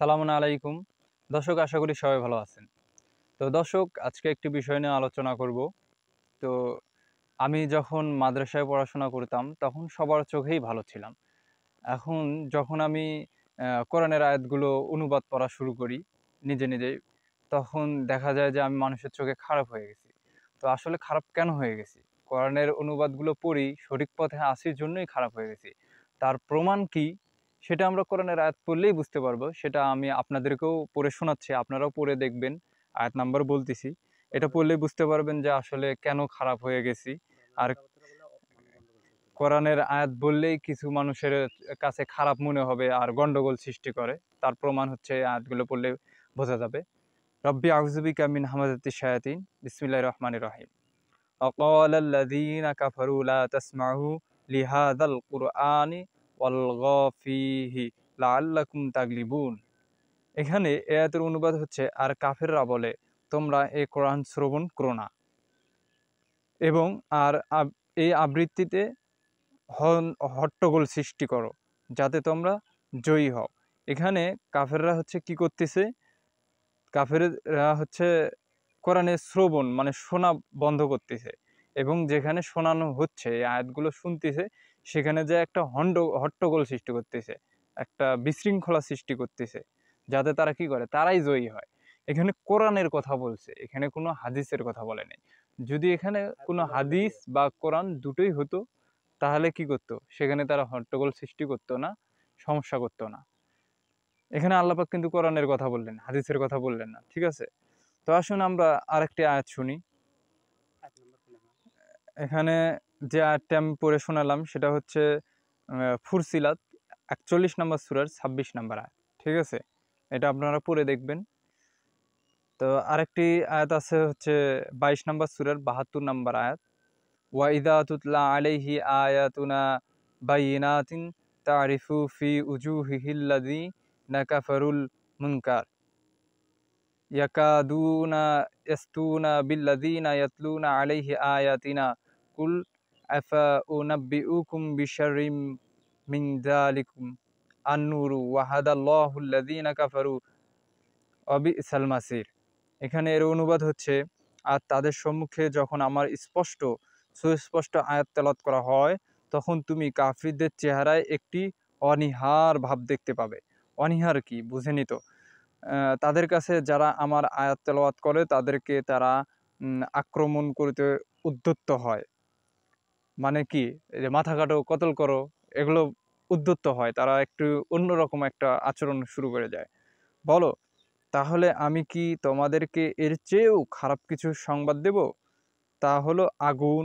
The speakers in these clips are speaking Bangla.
সালাম আলাইকুম দর্শক আশা করি সবাই ভালো আছেন তো দর্শক আজকে একটি বিষয় নিয়ে আলোচনা করব তো আমি যখন মাদ্রাসায় পড়াশোনা করতাম তখন সবার চোখেই ভালো ছিলাম এখন যখন আমি কোরআনের আয়াতগুলো অনুবাদ পড়া শুরু করি নিজে নিজেই তখন দেখা যায় যে আমি মানুষের চোখে খারাপ হয়ে গেছি তো আসলে খারাপ কেন হয়ে গেছি কোরআনের অনুবাদগুলো পড়ি সঠিক পথে আসির জন্যই খারাপ হয়ে গেছি তার প্রমাণ কি সেটা আমরা কোরআনের আয়াত পড়লেই বুঝতে পারবো সেটা আমি আপনাদেরকেও পড়ে শোনাচ্ছি আপনারাও পড়ে দেখবেন আয়াত নাম্বার বলতেছি এটা পড়লেই বুঝতে পারবেন যে আসলে কেন খারাপ হয়ে গেছি আর কোরআনের আয়াত বললেই কিছু মানুষের কাছে খারাপ মনে হবে আর গণ্ডগোল সৃষ্টি করে তার প্রমাণ হচ্ছে আয়াতগুলো পড়লে বোঝা যাবে রব্বি আকজুবি কামিন হামাজাতি শায়াতিন বিসমিল্লাহ রহমান রহিম অকল আল্লাদিন কাফারুলা তসমাহু লিহাদ কুরআনি লাল্লাকুম তাগলিবুন এখানে এ আয়াতের অনুবাদ হচ্ছে আর কাফেররা বলে তোমরা এ কোরআন শ্রবণ করো না এবং আর এই আবৃত্তিতে হট্টগোল সৃষ্টি করো যাতে তোমরা জয়ী হও এখানে কাফেররা হচ্ছে কি করতেছে কাফেররা হচ্ছে কোরআনের শ্রবণ মানে শোনা বন্ধ করতেছে এবং যেখানে শোনানো হচ্ছে এই আয়াতগুলো শুনতেছে সেখানে যে একটা হন্ড হট্টগোল সৃষ্টি করতেছে একটা বিশৃঙ্খলা সৃষ্টি করতেছে যাতে তারা কি করে তারাই জয়ী হয় এখানে কোরআনের কথা বলছে এখানে কোনো হাদিসের কথা বলে নেই যদি এখানে কোনো হাদিস বা কোরআন দুটোই হতো তাহলে কি করত সেখানে তারা হট্টগোল সৃষ্টি করতো না সমস্যা করতো না এখানে আল্লাপাক কিন্তু কোরআনের কথা বললেন হাদিসের কথা বললেন না ঠিক আছে তো আসুন আমরা আরেকটি আয়াত শুনি এখানে যে আয়াতটি আমি পড়ে শোনালাম সেটা হচ্ছে ফুরসিলাত একচল্লিশ নম্বর সুরার ছাব্বিশ নম্বর আয়াত ঠিক আছে এটা আপনারা পড়ে দেখবেন তো আরেকটি আয়াত আছে হচ্ছে বাইশ নম্বর সুরার বাহাত্তর নম্বর আয়াত ওয়াইদা তুতলা আলাইহি আয়াতুনা বাইনাতিন তারিফু ফি উজু হিহিল্লাদি নাকাফারুল মুনকার ইয়াকাদুনা ইস্তুনা বিল্লাদিনা ইয়াতলুনা আলাইহি আয়াতিনা কুল আফা ও নাব্বি উকুম বিশারিম মিং দালিকুম আন্নুরু ওয়াহাদাল্লাহুল্লাদিনা কাফারু অবি মাসির এখানে এর অনুবাদ হচ্ছে আর তাদের সম্মুখে যখন আমার স্পষ্ট সুস্পষ্ট আয়াত তেলাত করা হয় তখন তুমি কাফিরদের চেহারায় একটি অনিহার ভাব দেখতে পাবে অনিহার কি বুঝে নিত তাদের কাছে যারা আমার আয়াত তেলাওয়াত করে তাদেরকে তারা আক্রমণ করতে উদ্যত্ত হয় মানে কি যে মাথা কাটো কতল করো এগুলো উদ্যুক্ত হয় তারা একটু অন্যরকম একটা আচরণ শুরু করে যায় বলো তাহলে আমি কি তোমাদেরকে এর চেয়েও খারাপ কিছু সংবাদ দেব তা হলো আগুন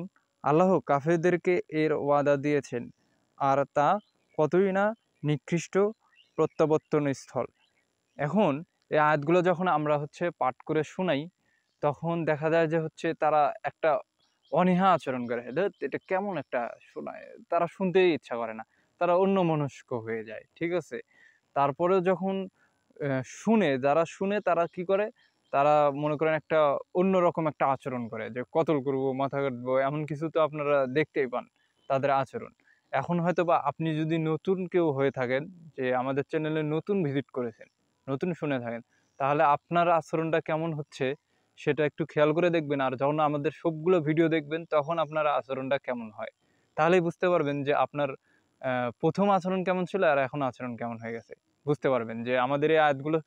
আল্লাহ কাফেরদেরকে এর ওয়াদা দিয়েছেন আর তা কতই না নিকৃষ্ট প্রত্যাবর্তন স্থল এখন এই আয়াতগুলো যখন আমরা হচ্ছে পাঠ করে শোনাই তখন দেখা যায় যে হচ্ছে তারা একটা অনীহা আচরণ করে এটা কেমন একটা শোনায় তারা শুনতেই ইচ্ছা করে না তারা অন্য মনস্ক হয়ে যায় ঠিক আছে তারপরে যখন শুনে যারা শুনে তারা কি করে তারা মনে করেন একটা অন্য রকম একটা আচরণ করে যে কতল করব মাথা কাটবো এমন কিছু তো আপনারা দেখতেই পান তাদের আচরণ এখন হয়তো বা আপনি যদি নতুন কেউ হয়ে থাকেন যে আমাদের চ্যানেলে নতুন ভিজিট করেছেন নতুন শুনে থাকেন তাহলে আপনার আচরণটা কেমন হচ্ছে সেটা একটু খেয়াল করে দেখবেন আর যখন আমাদের সবগুলো ভিডিও দেখবেন তখন আপনার আচরণটা কেমন হয় তাহলেই বুঝতে পারবেন যে আপনার প্রথম আচরণ কেমন ছিল আর এখন আচরণ কেমন হয়ে গেছে বুঝতে পারবেন যে আমাদের এই আয়াতগুলো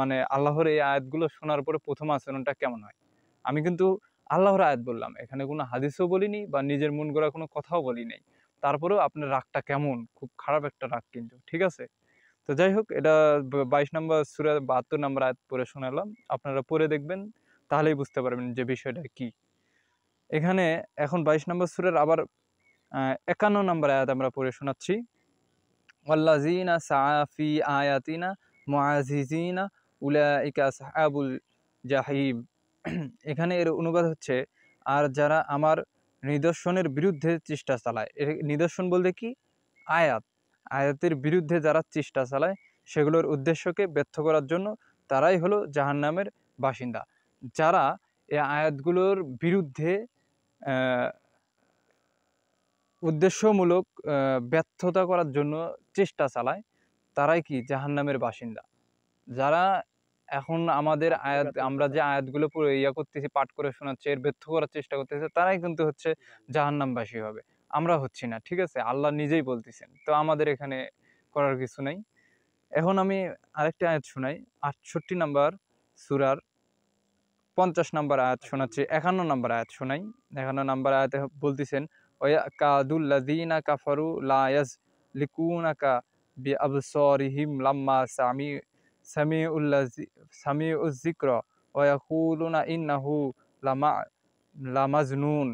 মানে আল্লাহর এই আয়াতগুলো শোনার পরে প্রথম আচরণটা কেমন হয় আমি কিন্তু আল্লাহর আয়াত বললাম এখানে কোনো হাদিসও বলিনি বা নিজের মন গড়া কোনো কথাও বলি নাই তারপরেও আপনার রাগটা কেমন খুব খারাপ একটা রাগ কিন্তু ঠিক আছে তো যাই হোক এটা বাইশ নম্বর সুরে বাহাত্তর নম্বর আয়াত পরে শোনালাম আপনারা পরে দেখবেন তাহলেই বুঝতে পারবেন যে বিষয়টা কি এখানে এখন বাইশ নম্বর সুরের আবার একান্ন নম্বর আয়াত আমরা পড়ে শোনাচ্ছি ওয়াল্লাজিনা সাফি আয়াতিনা মুআজিজিনা উলাইকা সাহাবুল জাহিব এখানে এর অনুবাদ হচ্ছে আর যারা আমার নিদর্শনের বিরুদ্ধে চেষ্টা চালায় এর নিদর্শন বলতে কি আয়াত আয়াতের বিরুদ্ধে যারা চেষ্টা চালায় সেগুলোর উদ্দেশ্যকে ব্যর্থ করার জন্য তারাই হলো জাহান্নামের বাসিন্দা যারা এই আয়াতগুলোর বিরুদ্ধে উদ্দেশ্যমূলক ব্যর্থতা করার জন্য চেষ্টা চালায় তারাই কি জাহান্নামের বাসিন্দা যারা এখন আমাদের আয়াত আমরা যে আয়াতগুলো পুরো ইয়া করতেছি পাঠ করে শোনাচ্ছে এর ব্যর্থ করার চেষ্টা করতেছে তারাই কিন্তু হচ্ছে জাহান্নামবাসী হবে আমরা হচ্ছি না ঠিক আছে আল্লাহ নিজেই বলতেছেন তো আমাদের এখানে করার কিছু নাই এখন আমি আরেকটি আয়াত শোনাই আটষট্টি নাম্বার সুরার পঞ্চাশ নম্বর আয়াত শোনাচ্ছি একান্ন নম্বর আয়াত শোনাই একান্ন নম্বর আয়াত বলতেছেন ওয়া কাদুল্লাদিনা কাফারু লায়াজ লিকুনাকা বি আবসরিহিম লাম্মা সামি সামি উল্লা সামি উজ্জিক্র ওয়াকুলুনা ইন্নাহু লামা লামাজনুন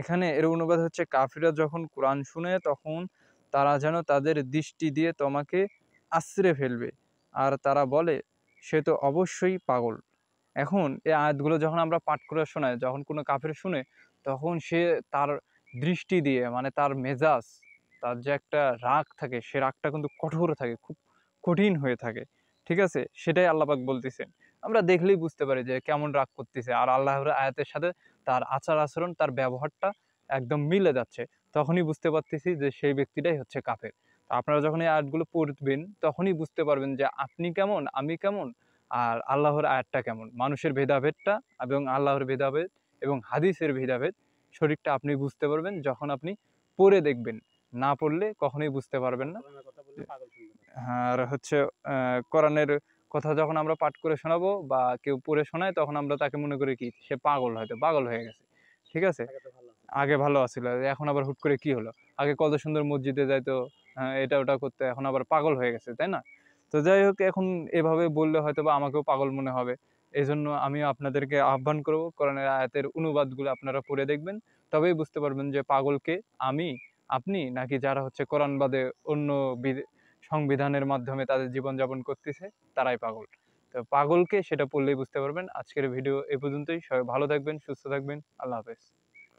এখানে এর অনুবাদ হচ্ছে কাফিরা যখন কোরআন শুনে তখন তারা যেন তাদের দৃষ্টি দিয়ে তোমাকে আশ্রে ফেলবে আর তারা বলে সে তো অবশ্যই পাগল এখন এই আয়াতগুলো যখন আমরা পাঠ করে শোনাই যখন কোনো কাফের শুনে তখন সে তার দৃষ্টি দিয়ে মানে তার মেজাজ তার যে একটা রাগ থাকে সে রাগটা কিন্তু কঠোর থাকে খুব কঠিন হয়ে থাকে ঠিক আছে সেটাই আল্লাপাক বলতেছেন আমরা দেখলেই বুঝতে পারি যে কেমন রাগ করতেছে আর আল্লাহর আয়াতের সাথে তার আচার আচরণ তার ব্যবহারটা একদম মিলে যাচ্ছে তখনই বুঝতে পারতেছি যে সেই ব্যক্তিটাই হচ্ছে কাফের আপনারা যখন এই আর্টগুলো পড়বেন তখনই বুঝতে পারবেন যে আপনি কেমন আমি কেমন আর আল্লাহর আয়াতটা কেমন মানুষের ভেদাভেদটা এবং আল্লাহর ভেদাভেদ এবং হাদিসের ভেদাভেদ শরীরটা আপনি বুঝতে পারবেন যখন আপনি পড়ে দেখবেন না পড়লে কখনোই বুঝতে পারবেন না হ্যাঁ, আর হচ্ছে কোরআনের কথা যখন আমরা পাঠ করে শোনাবো বা কেউ পড়ে শোনায় তখন আমরা তাকে মনে করি কি সে পাগল হয়তো পাগল হয়ে গেছে ঠিক আছে আগে ভালো আছিল এখন আবার হুট করে কি হলো আগে কত সুন্দর মসজিদে যাইতো হ্যাঁ, এটা ওটা করতে এখন আবার পাগল হয়ে গেছে তাই না তো যাই হোক এখন এভাবে বললে হয়তো বা আমাকেও পাগল মনে হবে এই জন্য আমি আপনাদেরকে আহ্বান করব কোরআনের আয়াতের অনুবাদগুলো আপনারা পড়ে দেখবেন তবেই বুঝতে পারবেন যে পাগলকে আমি আপনি নাকি যারা হচ্ছে কোরআন বাদে অন্য সংবিধানের মাধ্যমে তাদের জীবনযাপন করতেছে তারাই পাগল তো পাগলকে সেটা পড়লেই বুঝতে পারবেন আজকের ভিডিও এ পর্যন্তই সবাই ভালো থাকবেন সুস্থ থাকবেন আল্লাহ হাফেজ